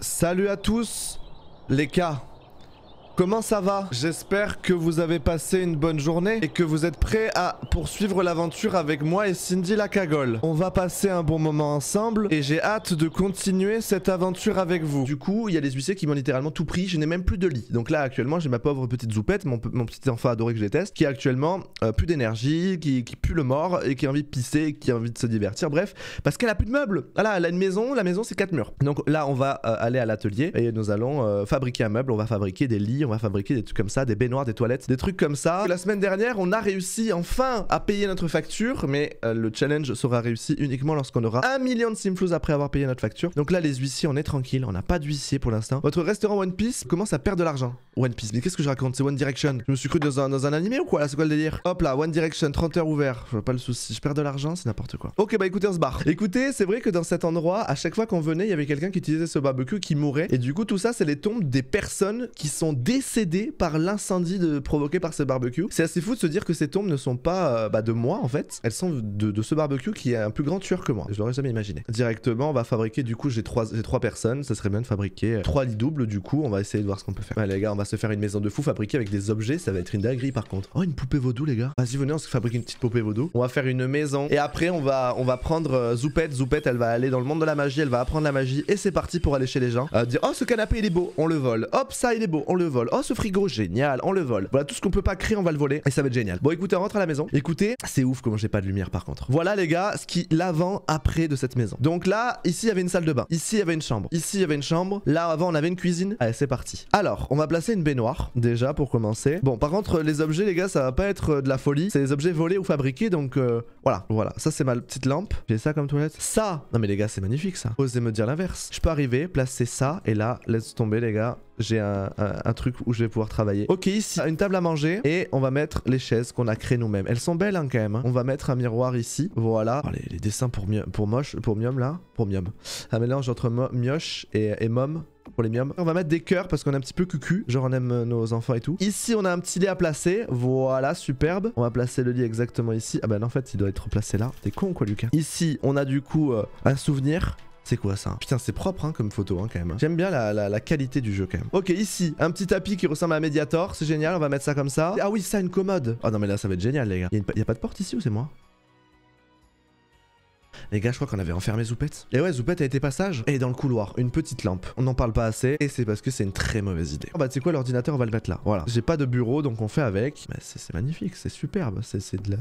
Salut à tous les cas Comment ça va J'espère que vous avez passé une bonne journée et que vous êtes prêts à poursuivre l'aventure avec moi et Cindy la cagole. On va passer un bon moment ensemble et j'ai hâte de continuer cette aventure avec vous. Du coup, il y a les huissiers qui m'ont littéralement tout pris, je n'ai même plus de lit. Donc là, actuellement, j'ai ma pauvre petite zoupette, mon, petit enfant adoré que je déteste, qui a actuellement euh, plus d'énergie, qui, pue le mort et qui a envie de pisser, qui a envie de se divertir, bref, parce qu'elle a plus de meubles. Voilà, ah elle a une maison, la maison c'est quatre murs. Donc là, on va euh, aller à l'atelier et nous allons euh, fabriquer un meuble, on va fabriquer des lits, on va fabriquer des trucs comme ça, des baignoires, des toilettes, des trucs comme ça. La semaine dernière, on a réussi enfin à payer notre facture, mais euh, le challenge sera réussi uniquement lorsqu'on aura un million de simflouz après avoir payé notre facture. Donc là, les huissiers, on est tranquille, on n'a pas d'huissier pour l'instant. Votre restaurant One Piece commence à perdre de l'argent. One Piece, mais qu'est-ce que je raconte C'est One Direction. Je me suis cru dans un, dans animé ou quoi là C'est quoi le délire Hop là, One Direction, 30 heures ouvert. Je pas le souci. Je perds de l'argent, c'est n'importe quoi. Ok, bah écoutez, on se barre. Écoutez, c'est vrai que dans cet endroit, à chaque fois qu'on venait, il y avait quelqu'un qui utilisait ce barbecue qui mourait. Et du coup, tout ça, c'est les tombes des personnes qui sont Cédé par l'incendie provoqué par ce barbecue. C'est assez fou de se dire que ces tombes ne sont pas euh, bah, de moi en fait, elles sont de, de, ce barbecue qui est un plus grand tueur que moi. Je l'aurais jamais imaginé. Directement, on va fabriquer, du coup, j'ai trois, trois personnes, ça serait bien de fabriquer euh, trois lits doubles, du coup, on va essayer de voir ce qu'on peut faire. Ouais, les gars, on va se faire une maison de fou fabriquée avec des objets, ça va être une dinguerie par contre. Oh, une poupée vaudou, les gars. Vas-y, venez, on se fabrique une petite poupée vaudou. On va faire une maison et après, on va, on va prendre euh, Zoupette. Zoupette, elle va aller dans le monde de la magie, elle va apprendre la magie et c'est parti pour aller chez les gens. dire, oh, ce canapé, il est beau, on le vole. Hop, ça, il est beau, on le vole. Oh, ce frigo, génial, on le vole. Voilà, tout ce qu'on peut pas créer, on va le voler. Et ça va être génial. Bon, écoutez, on rentre à la maison. Écoutez, c'est ouf comment j'ai pas de lumière par contre. Voilà, les gars, ce qui l'avant-après de cette maison. Donc là, ici, il y avait une salle de bain. Ici, il y avait une chambre. Ici, il y avait une chambre. Là, avant, on avait une cuisine. Allez, c'est parti. Alors, on va placer une baignoire, déjà, pour commencer. Bon, par contre, les objets, les gars, ça va pas être euh, de la folie. C'est des objets volés ou fabriqués, donc euh, voilà. Voilà, ça, c'est ma petite lampe. J'ai ça comme toilette. Ça Non, mais les gars, c'est magnifique, ça. Osez me dire l'inverse. Je peux arriver, placer ça, et là, laisse tomber, les gars j'ai un, truc où je vais pouvoir travailler. Ok, ici, ah, une table à manger et on va mettre les chaises qu'on a créées nous-mêmes. Elles sont belles hein, quand même. Hein. On va mettre un miroir ici. Voilà. Oh, les, dessins pour, pour moche, pour mium là. Pour mium. Un mélange entre mioche et, mom pour les Mium On va mettre des cœurs parce qu'on est un petit peu cucu. Genre on aime euh, nos enfants et tout. Ici on a un petit lit à placer. Voilà, superbe. On va placer le lit exactement ici. Ah ben en fait il doit être placé là. T'es con quoi Lucas. Ici on a du coup euh, un souvenir. C'est quoi ça Putain, c'est propre hein, comme photo hein, quand même. Hein. J'aime bien la, qualité du jeu quand même. Ok, ici, un petit tapis qui ressemble à Mediator. C'est génial, on va mettre ça comme ça. Ah oui, ça, une commode. Oh non, mais là, ça va être génial, les gars. Y'a a pas de porte ici ou c'est moi les gars, je crois qu'on avait enfermé Zoupette. Et eh ouais, Zoupette a été passage. Et dans le couloir, une petite lampe. On n'en parle pas assez. Et c'est parce que c'est une très mauvaise idée. Oh bah, tu quoi, l'ordinateur, on va le mettre là. Voilà. J'ai pas de bureau, donc on fait avec. Bah, c'est magnifique, c'est superbe. C'est de la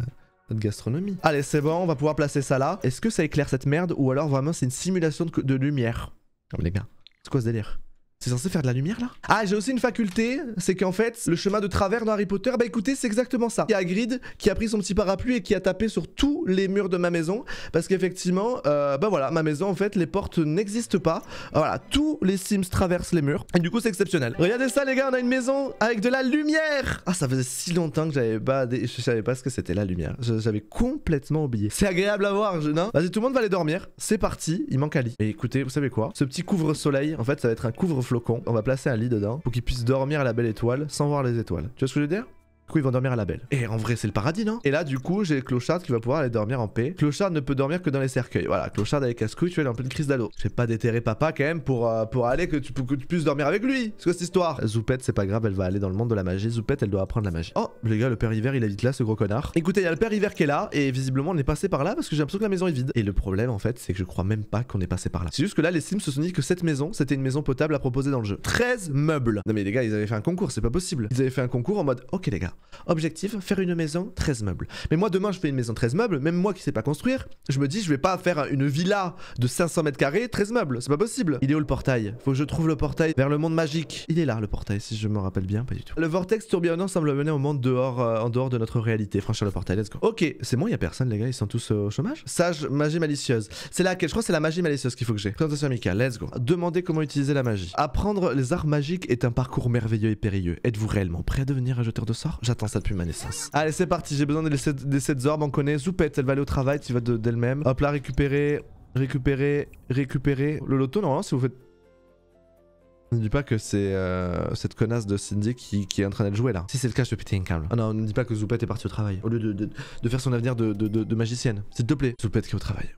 de gastronomie. Allez, c'est bon, on va pouvoir placer ça là. Est-ce que ça éclaire cette merde ou alors vraiment c'est une simulation de, lumière Comme les gars, c'est quoi ce délire c'est censé faire de la lumière là Ah j'ai aussi une faculté, c'est qu'en fait le chemin de travers dans Harry Potter, bah écoutez c'est exactement ça. Il y a grid qui a pris son petit parapluie et qui a tapé sur tous les murs de ma maison parce qu'effectivement, euh, bah voilà, ma maison en fait les portes n'existent pas. Voilà, tous les Sims traversent les murs et du coup c'est exceptionnel. Regardez ça les gars, on a une maison avec de la lumière Ah ça faisait si longtemps que j'avais pas, je savais pas ce que c'était la lumière, j'avais complètement oublié. C'est agréable à voir, je... non Vas-y tout le monde va aller dormir, c'est parti, il manque Ali. Et écoutez, vous savez quoi Ce petit couvre-soleil, en fait ça va être un couvre flocon, on va placer un lit dedans pour qu'il puisse dormir à la belle étoile sans voir les étoiles. Tu vois ce que je veux dire du coup, ils vont dormir à la belle. Et en vrai, c'est le paradis, non Et là, du coup, j'ai Clochard qui va pouvoir aller dormir en paix. Clochard ne peut dormir que dans les cercueils. Voilà, Clochard avec casse tu vois, aller en pleine crise d'alo. J'ai pas déterré papa quand même pour, euh, pour aller que tu, puisses dormir avec lui. C'est quoi cette histoire Zoupette, c'est pas grave, elle va aller dans le monde de la magie. Zoupette, elle doit apprendre la magie. Oh, les gars, le père hiver, il habite là, ce gros connard. Écoutez, il y a le père hiver qui est là, et visiblement, on est passé par là parce que j'ai l'impression que la maison est vide. Et le problème, en fait, c'est que je crois même pas qu'on est passé par là. C'est juste que là, les Sims se sont que cette maison, c'était une maison potable à proposer dans le jeu. 13 meubles. Non mais les gars, ils avaient fait un concours, c'est pas possible. Ils avaient fait un concours en mode, ok les gars, Objectif, faire une maison 13 meubles. Mais moi demain je fais une maison 13 meubles, même moi qui sais pas construire, je me dis je vais pas faire une villa de 500 mètres carrés 13 meubles, c'est pas possible. Il est où le portail Faut que je trouve le portail vers le monde magique. Il est là le portail si je me rappelle bien, pas du tout. Le vortex tourbillonnant semble mener au monde dehors, euh, en dehors de notre réalité. Franchir le portail, let's go. Ok, c'est bon, y a personne les gars, ils sont tous euh, au chômage. Sage, magie malicieuse. C'est laquelle Je crois c'est la magie malicieuse qu'il faut que j'ai. Présentation amicale, let's go. Demander comment utiliser la magie. Apprendre les arts magiques est un parcours merveilleux et périlleux. Êtes-vous réellement prêt à devenir un jeteur de sorts J'attends ça depuis ma naissance. Allez, c'est parti. J'ai besoin des 7, orbes. On connaît. Zoupette, elle va aller au travail. Tu vas d'elle-même. Hop là, récupérer. Récupérer. Récupérer. Le loto, normalement, si vous faites. Ne dis pas que c'est euh, cette connasse de Cindy qui, est en train le jouer, là. Si c'est le cas, je vais péter un câble. Ah non, ne dit dis pas que Zoupette est partie au travail. Au lieu de, faire son avenir de, de magicienne. S'il te plaît, Zoupette qui est au travail.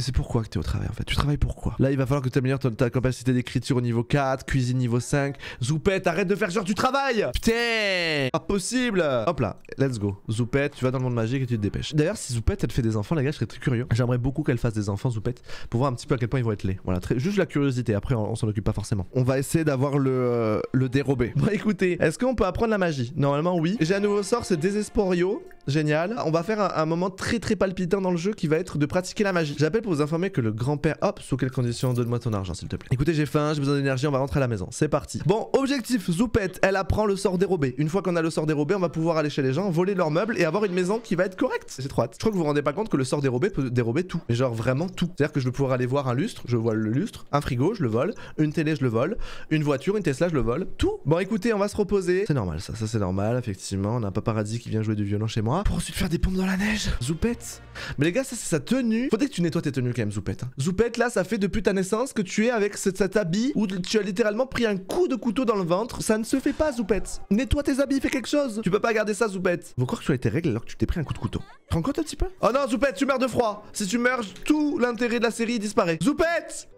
C'est pourquoi que tu es au travail en fait Tu travailles pourquoi Là, il va falloir que tu améliores ta capacité d'écriture au niveau 4, cuisine niveau 5. Zoupette, arrête de faire genre tu travailles Putain Pas possible Hop là, let's go. Zoupette, tu vas dans le monde magique et tu te dépêches. D'ailleurs, si Zoupette elle fait des enfants, les gars, je serais très curieux. J'aimerais beaucoup qu'elle fasse des enfants, Zoupette, pour voir un petit peu à quel point ils vont être laids. Voilà, juste la curiosité. Après, on, s'en occupe pas forcément. On va essayer d'avoir le, euh, le dérobé. Bon, écoutez, est-ce qu'on peut apprendre la magie Normalement, oui. J'ai un nouveau sort, c'est Désesporio. Génial. On va faire un, moment très très palpitant dans le jeu qui va être de pratiquer la magie. J'appelle vous informer que le grand-père... Hop, sous quelles conditions Donne-moi ton argent, s'il te plaît. Écoutez, j'ai faim, j'ai besoin d'énergie, on va rentrer à la maison. C'est parti. Bon, objectif, Zoupette, elle apprend le sort dérobé. Une fois qu'on a le sort dérobé, on va pouvoir aller chez les gens, voler leurs meubles et avoir une maison qui va être correcte. C'est trop hâte. Je crois que vous vous rendez pas compte que le sort dérobé peut dérober tout. Mais genre vraiment tout. C'est-à-dire que je vais pouvoir aller voir un lustre, je vole le lustre, un frigo, je le vole, une télé, je le vole, une voiture, une Tesla, je le vole. Tout. Bon, écoutez, on va se reposer. C'est normal, ça, ça c'est normal, effectivement. On a un paradis qui vient jouer du violon chez moi pour ensuite faire des pompes dans la neige. Zoupette. Mais les gars, ça c'est sa tenue. que tu nettoies t'es tenu quand même, hein. Zoupette. là, ça fait depuis ta naissance que tu es avec cet habit où tu as littéralement pris un coup de couteau dans le ventre. Ça ne se fait pas, Zoupette. Nettoie tes habits, fais quelque chose. Tu peux pas garder ça, Zoupette. Vous croyez que tu as été règle alors que tu t'es pris un coup de couteau. Te rends compte un petit peu Oh non, Zoupette, tu meurs de froid. Si tu meurs, tout l'intérêt de la série disparaît. Zoupette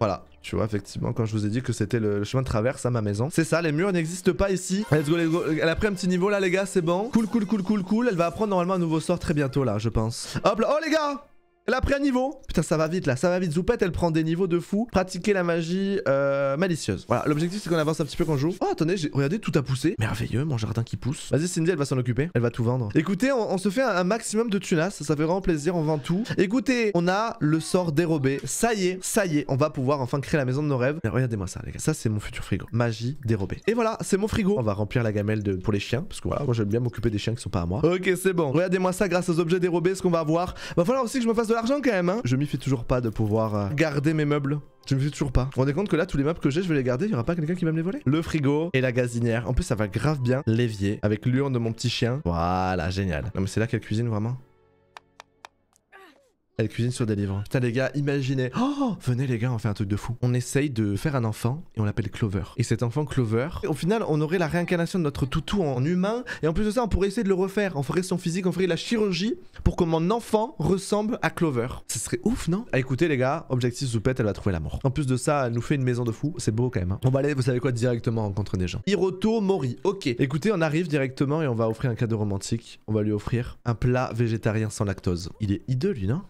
voilà, tu vois, effectivement, quand je vous ai dit que c'était le, chemin de traverse à ma maison. C'est ça, les murs n'existent pas ici. Let's go, let's go. Elle a pris un petit niveau là, les gars, c'est bon. Cool, cool, cool, cool, cool. Elle va apprendre normalement un nouveau sort très bientôt là, je pense. Hop là, oh les gars elle a pris un niveau. Putain, ça va vite là, ça va vite. Zoupette, elle prend des niveaux de fou. Pratiquer la magie euh, malicieuse. Voilà, l'objectif c'est qu'on avance un petit peu quand on joue. Oh, attendez, regardez, tout a poussé. Merveilleux, mon jardin qui pousse. Vas-y, Cindy, elle va s'en occuper. Elle va tout vendre. Écoutez, on, se fait un, maximum de tunas. Ça fait vraiment plaisir, on vend tout. Écoutez, on a le sort dérobé. Ça y est, ça y est, on va pouvoir enfin créer la maison de nos rêves. Regardez-moi ça, les gars. Ça, c'est mon futur frigo. Magie dérobée. Et voilà, c'est mon frigo. On va remplir la gamelle pour les chiens. Parce que voilà, moi j'aime bien m'occuper des chiens qui sont pas à moi. Ok, c'est bon. Regardez-moi ça grâce aux objets dérobés, ce qu'on va avoir. Va falloir aussi que je me fasse l'argent quand même, hein. Je m'y fais toujours pas de pouvoir euh, garder mes meubles. Je m'y fais toujours pas. Vous vous rendez compte que là, tous les meubles que j'ai, je vais les garder. Il n'y aura pas quelqu'un qui va me les voler. Le frigo et la gazinière. En plus, ça va grave bien. L'évier avec l'urne de mon petit chien. Voilà, génial. Non, mais c'est là qu'elle cuisine vraiment. Elle cuisine sur des livres. Putain les gars, imaginez. Oh Venez les gars, on fait un truc de fou. On essaye de faire un enfant et on l'appelle Clover. Et cet enfant Clover, au final, on aurait la réincarnation de notre toutou en humain. Et en plus de ça, on pourrait essayer de le refaire. On ferait son physique, on ferait la chirurgie pour que mon enfant ressemble à Clover. Ce serait ouf, non Ah écoutez les gars, objectif soupette, elle va trouver l'amour. En plus de ça, elle nous fait une maison de fou. C'est beau quand même. Hein. On va bah, aller, vous savez quoi, directement rencontrer des gens. Hiroto Mori, ok. Écoutez, on arrive directement et on va offrir un cadeau romantique. On va lui offrir un plat végétarien sans lactose. Il est hideux lui, non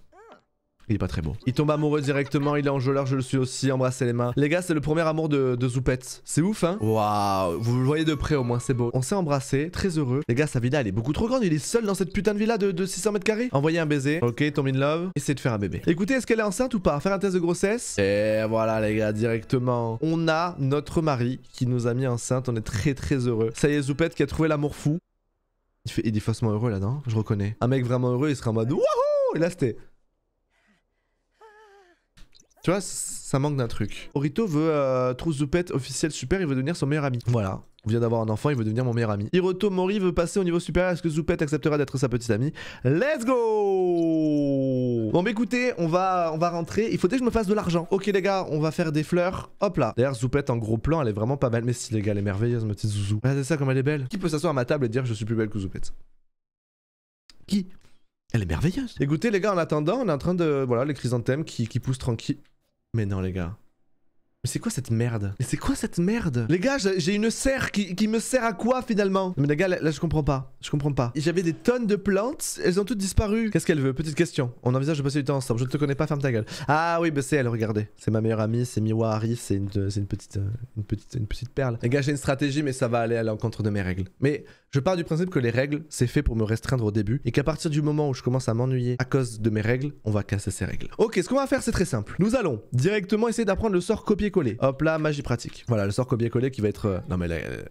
il est pas très beau. Il tombe amoureux directement, il est enjôleur, je le suis aussi, Embrasser les mains. Les gars, c'est le premier amour de, de Zoupette. C'est ouf, hein Waouh, vous le voyez de près au moins, c'est beau. On s'est embrassé, très heureux. Les gars, sa villa, elle est beaucoup trop grande, il est seul dans cette putain de villa de, de 600 mètres carrés. Envoyez un baiser, ok, tombe in love, essayez de faire un bébé. Écoutez, est-ce qu'elle est enceinte ou pas Faire un test de grossesse Et eh, voilà, les gars, directement. On a notre mari qui nous a mis enceinte, on est très très heureux. Ça y est, Zoupette qui a trouvé l'amour fou. Il, fait, il est heureux là-dedans, je reconnais. Un mec vraiment heureux, il sera en mode Et là, c'était tu vois, ça manque d'un truc. Orito veut euh, trouver officiel super, il veut devenir son meilleur ami. Voilà. On vient d'avoir un enfant, il veut devenir mon meilleur ami. Hiroto Mori veut passer au niveau supérieur. Est-ce que Zoupette acceptera d'être sa petite amie Let's go Bon, bah écoutez, on va, on va rentrer. Il faut que je me fasse de l'argent. Ok, les gars, on va faire des fleurs. Hop là. D'ailleurs, Zoupette en gros plan, elle est vraiment pas mal. Mais si, les gars, elle est merveilleuse, ma petite Zouzou. Regardez ça comme elle est belle. Qui peut s'asseoir à ma table et dire je suis plus belle que Zoupette Qui elle est merveilleuse. Écoutez les gars, en attendant, on est en train de... Voilà, les chrysanthèmes qui, qui poussent tranquille. Mais non, les gars. Mais c'est quoi cette merde Mais c'est quoi cette merde Les gars, j'ai une serre qui, me sert à quoi finalement Mais les gars, là, je comprends pas. Je comprends pas. J'avais des tonnes de plantes, elles ont toutes disparu. Qu'est-ce qu'elle veut Petite question. On envisage de passer du temps ensemble. Je ne te connais pas, ferme ta gueule. Ah oui, bah c'est elle, regardez. C'est ma meilleure amie, c'est Miwa c'est une, petite, euh, une, petite, une petite perle. Les gars, j'ai une stratégie, mais ça va aller à l'encontre de mes règles. Mais je pars du principe que les règles, c'est fait pour me restreindre au début et qu'à partir du moment où je commence à m'ennuyer à cause de mes règles, on va casser ces règles. Ok, ce qu'on va faire, c'est très simple. Nous allons directement essayer d'apprendre le sort copier collé. Hop là, magie pratique. Voilà, le sort copier collé qui va être... Euh, non mais là, euh,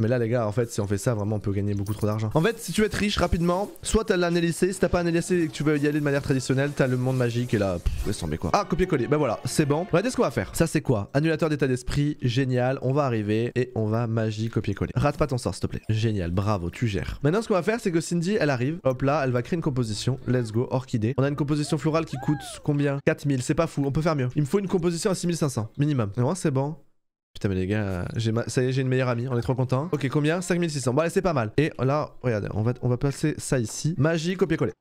mais là les gars en fait si on fait ça vraiment on peut gagner beaucoup trop d'argent. En fait si tu veux être riche rapidement, soit t'as l'année lycée, si t'as pas un lycée et que tu veux y aller de manière traditionnelle, t'as le monde magique et là, laisse tomber quoi. Ah copier-coller, Ben voilà, c'est bon. Regardez ce qu'on va faire. Ça c'est quoi Annulateur d'état d'esprit, génial, on va arriver et on va magie copier-coller. Rate pas ton sort s'il te plaît. Génial, bravo, tu gères. Maintenant ce qu'on va faire c'est que Cindy elle arrive, hop là, elle va créer une composition, let's go, orchidée. On a une composition florale qui coûte combien 4000, c'est pas fou, on peut faire mieux. Il me faut une composition à 6500 minimum. Non, c'est bon. Putain mais les gars, ça y est j'ai une meilleure amie, on est trop contents. Ok combien 5600, bon allez c'est pas mal. Et là, regardez, on va, on va passer ça ici. Magie, copier-coller.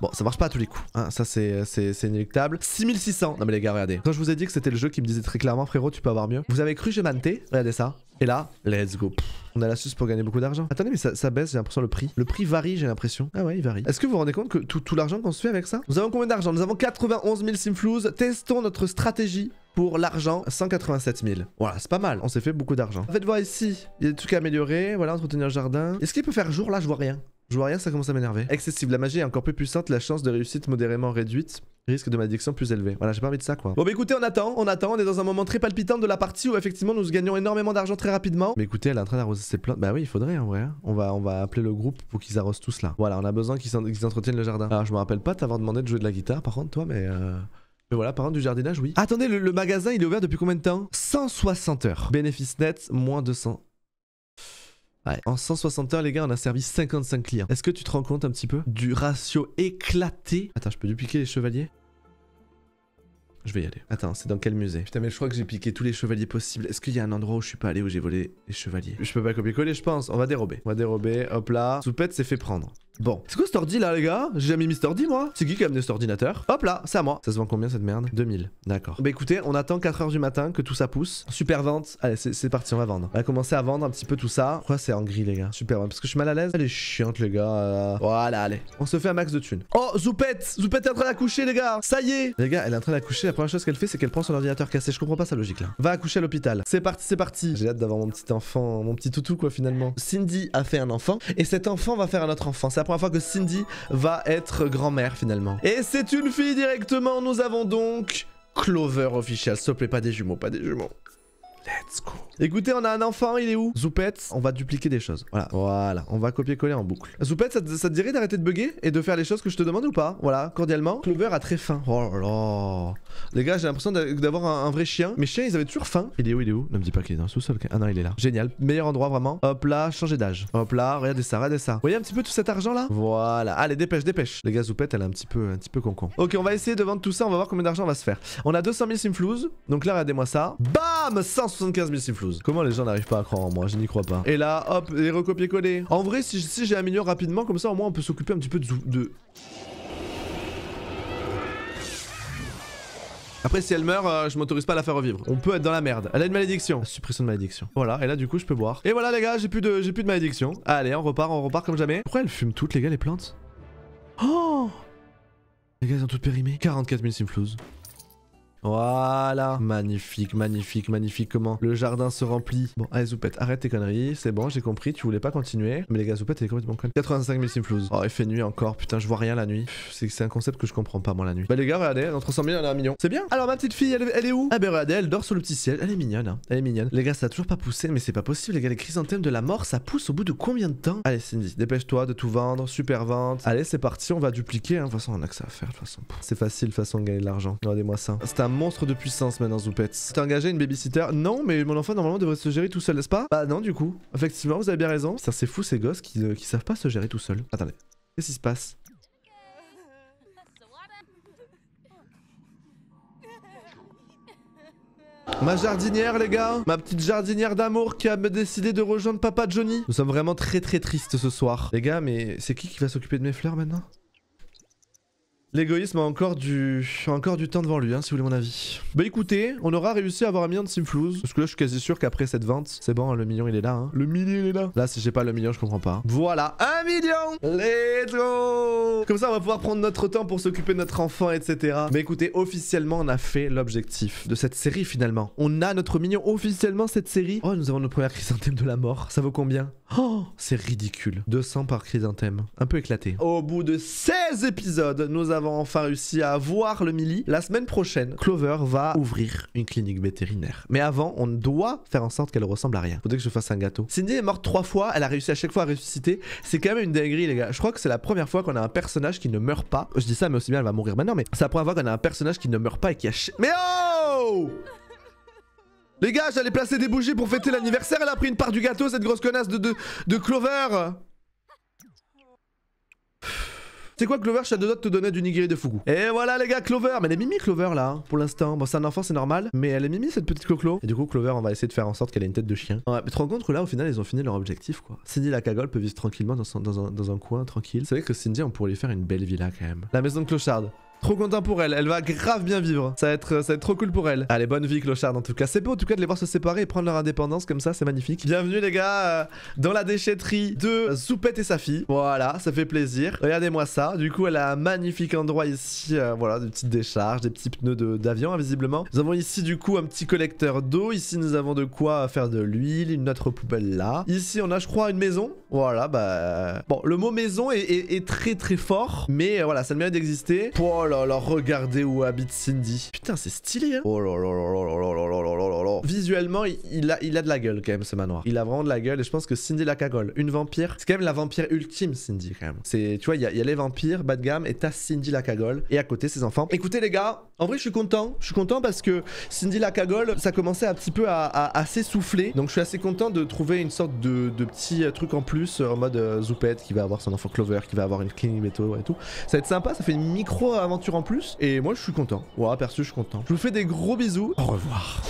Bon, ça marche pas à tous les coups, hein. ça c'est inéluctable. 6600, non mais les gars, regardez. Quand je vous ai dit que c'était le jeu qui me disait très clairement, frérot, tu peux avoir mieux. Vous avez cru j'ai Manté, regardez ça. Et là, let's go. on a l'astuce pour gagner beaucoup d'argent. Attendez, mais ça, baisse, j'ai l'impression, le prix. Le prix varie, j'ai l'impression. Ah ouais, il varie. Est-ce que vous vous rendez compte que tout, l'argent qu'on se fait avec ça Nous avons combien d'argent Nous avons 91 000 simflouz. Testons notre stratégie pour l'argent, 187 000. Voilà, c'est pas mal, on s'est fait beaucoup d'argent. Faites voir ici, il y a des trucs à améliorer, voilà, entretenir le jardin. Est-ce qu'il peut faire jour là Je vois rien. Je vois rien, ça commence à m'énerver. Excessive, la magie est encore plus puissante, la chance de réussite modérément réduite risque de malédiction plus élevé. Voilà, j'ai pas envie de ça quoi. Bon bah écoutez, on attend, on attend, on est dans un moment très palpitant de la partie où effectivement nous gagnons énormément d'argent très rapidement. Mais écoutez, elle est en train d'arroser ses plantes. Bah oui, il faudrait en vrai. Hein. On va, on va appeler le groupe pour qu'ils arrosent tous là. Voilà, on a besoin qu'ils entretiennent le jardin. Alors je me rappelle pas t'avoir demandé de jouer de la guitare par contre toi, mais... Euh... Mais voilà, par contre du jardinage, oui. Attendez, le, magasin il est ouvert depuis combien de temps 160 heures. Bénéfice net, moins 200. En 160 heures, les gars, on a servi 55 clients. Est-ce que tu te rends compte un petit peu du ratio éclaté Attends, je peux dupliquer les chevaliers je vais y aller. Attends, c'est dans quel musée Putain, mais je crois que j'ai piqué tous les chevaliers possibles. Est-ce qu'il y a un endroit où je suis pas allé où j'ai volé les chevaliers Je peux pas copier-coller, je pense. On va dérober. On va dérober. Hop là. Soupette s'est fait prendre. Bon, c'est quoi ce ordi là les gars J'ai jamais mis cet ordi moi C'est qui qui a amené cet ordinateur Hop là, c'est à moi. Ça se vend combien cette merde 2000, d'accord. Bah écoutez, on attend 4h du matin que tout ça pousse. Super vente. Allez, c'est parti, on va vendre. On va commencer à vendre un petit peu tout ça. Quoi, c'est en gris les gars Super, parce que je suis mal à l'aise. Elle est chiante les gars. Euh, voilà, allez. On se fait un max de thunes. Oh, Zoupette Zoupette est en train d'accoucher les gars Ça y est Les gars, elle est en train d'accoucher. La première chose qu'elle fait, c'est qu'elle prend son ordinateur cassé. Je comprends pas sa logique là. Va accoucher à l'hôpital. C'est parti, c'est parti. J'ai hâte d'avoir mon petit enfant, mon petit toutou quoi finalement. Cindy a fait un enfant et cet enfant va faire un autre enfant première fois que Cindy va être grand-mère finalement. Et c'est une fille directement, nous avons donc Clover official. S'il plaît, pas des jumeaux, pas des jumeaux. Let's go. Écoutez, on a un enfant, il est où Zoupette, on va dupliquer des choses. Voilà, voilà, on va copier-coller en boucle. Zoupette, ça, te dirait d'arrêter de bugger et de faire les choses que je te demande ou pas Voilà, cordialement. Clover a très faim. Oh là là. Les gars, j'ai l'impression d'avoir un, vrai chien. Mes chiens, ils avaient toujours faim. Il est où, il est où Ne me dis pas qu'il est dans le sous-sol. Ah non, il est là. Génial. Meilleur endroit, vraiment. Hop là, changer d'âge. Hop là, regardez ça, regardez ça. Vous voyez un petit peu tout cet argent là Voilà. Allez, dépêche, dépêche. Les gars, Zoupette, elle est un petit peu, un petit peu Ok, on va essayer de vendre tout ça. On va voir combien d'argent on va se faire. On a 200 000 simflouz. Donc là, regardez-moi ça. bah 175 000 simflous. Comment les gens n'arrivent pas à croire en moi Je n'y crois pas. Et là, hop, les recopier-coller. En vrai, si, j'ai un rapidement, comme ça, au moins, on peut s'occuper un petit peu de... de... Après, si elle meurt, euh, je m'autorise pas à la faire revivre. On peut être dans la merde. Elle a une malédiction. Suppression de malédiction. Voilà, et là, du coup, je peux boire. Et voilà, les gars, j'ai plus de, plus de malédiction. Allez, on repart, on repart comme jamais. Pourquoi elle fume toutes, les gars, les plantes Oh Les gars, elles ont toutes périmé. 44 000 simflouzes. Voilà. Magnifique, magnifique, magnifique. Comment le jardin se remplit. Bon, allez, Zoupette, arrête tes conneries. C'est bon, j'ai compris. Tu voulais pas continuer. Mais les gars, Zoupette, elle est complètement conne. 85 000 simflouz. Oh, il fait nuit encore. Putain, je vois rien la nuit. C'est un concept que je comprends pas, moi, la nuit. Bah, les gars, regardez, entre 100 000, on a un million. C'est bien. Alors, ma petite fille, elle, est où Ah, bah, regardez, elle dort sous le petit ciel. Elle est mignonne. Hein. Elle est mignonne. Les gars, ça a toujours pas poussé, mais c'est pas possible. Les gars, les chrysanthèmes de la mort, ça pousse au bout de combien de temps Allez, Cindy, dépêche-toi de tout vendre. Super vente. Allez, c'est parti. On va dupliquer. Hein. De toute façon, on a que ça à faire. De toute façon, c'est facile, de façon, gagner de l'argent. moi ça monstre de puissance maintenant, Zoupets. T'as engagé une baby-sitter Non, mais mon enfant normalement devrait se gérer tout seul, n'est-ce pas Bah non, du coup. Effectivement, vous avez bien raison. Ça, c'est fou ces gosses qui, euh, savent pas se gérer tout seul. Attendez, qu'est-ce qui se passe Ma jardinière les gars Ma petite jardinière d'amour qui a décidé de rejoindre papa Johnny Nous sommes vraiment très très tristes ce soir Les gars mais c'est qui qui va s'occuper de mes fleurs maintenant L'égoïsme a encore du... encore du temps devant lui, hein, si vous voulez mon avis. Bah écoutez, on aura réussi à avoir un million de Simflouz. Parce que là, je suis quasi sûr qu'après cette vente, c'est bon, hein, le million, il est là. Hein. Le million, il est là. Là, si j'ai pas le million, je comprends pas. Voilà, un million Let's go Comme ça, on va pouvoir prendre notre temps pour s'occuper de notre enfant, etc. Mais écoutez, officiellement, on a fait l'objectif de cette série, finalement. On a notre million officiellement, cette série. Oh, nous avons notre premières chrysanthème de la mort. Ça vaut combien Oh, c'est ridicule. 200 par chrysanthème. Un peu éclaté. Au bout de 16 épisodes, nous avons enfin réussi à voir le Mili. La semaine prochaine, Clover va ouvrir une clinique vétérinaire. Mais avant, on doit faire en sorte qu'elle ressemble à rien. Faudrait que je fasse un gâteau. Cindy est morte trois fois. Elle a réussi à chaque fois à ressusciter. C'est quand même une dinguerie, les gars. Je crois que c'est la première fois qu'on a un personnage qui ne meurt pas. Je dis ça, mais aussi bien, elle va mourir maintenant. Mais c'est la première fois qu'on a un personnage qui ne meurt pas et qui a... Mais oh les gars, j'allais placer des bougies pour fêter l'anniversaire. Elle a pris une part du gâteau, cette grosse connasse de, de, de Clover. C'est quoi Clover de te donner du nigiri de fougou. Et voilà les gars Clover Mais elle est mimi Clover là hein, pour l'instant Bon c'est un enfant c'est normal Mais elle est mimi cette petite coclo Et du coup Clover on va essayer de faire en sorte qu'elle ait une tête de chien Ouais mais te rends compte que là au final ils ont fini leur objectif quoi Cindy la cagole peut vivre tranquillement dans, dans, un, dans un coin tranquille C'est vrai que Cindy on pourrait lui faire une belle villa quand même La maison de Clochard Trop content pour elle, elle va grave bien vivre. Ça va être, ça être trop cool pour elle. Allez, bonne vie, Clochard, en tout cas. C'est beau, en tout cas, de les voir se séparer et prendre leur indépendance comme ça, c'est magnifique. Bienvenue, les gars, euh, dans la déchetterie de Zoupette et sa fille. Voilà, ça fait plaisir. Regardez-moi ça. Du coup, elle a un magnifique endroit ici. Euh, voilà, des petites décharges, des petits pneus d'avion, visiblement. Nous avons ici, du coup, un petit collecteur d'eau. Ici, nous avons de quoi faire de l'huile, une autre poubelle là. Ici, on a, je crois, une maison. Voilà, bah. Bon, le mot maison est, est, très, très fort, mais euh, voilà, ça le mérite d'exister. Pour là regardez où habite Cindy. Putain, c'est stylé, hein. Visuellement, il, a, il a de la gueule quand même, ce manoir. Il a vraiment de la gueule et je pense que Cindy la cagole, une vampire, c'est quand même la vampire ultime, Cindy, quand même. C'est, tu vois, il y, y, a les vampires bas de gamme et t'as Cindy la cagole et à côté ses enfants. Écoutez, les gars, en vrai, je suis content. Je suis content parce que Cindy la cagole, ça commençait un petit peu à, s'essouffler. Donc, je suis assez content de trouver une sorte de, de petit truc en plus en mode euh, Zoupette qui va avoir son enfant Clover, qui va avoir une King et tout. Ça va être sympa, ça fait une micro-aventure en plus. Et moi, je suis content. Ouais, perso, je suis content. Je vous fais des gros bisous. Au revoir.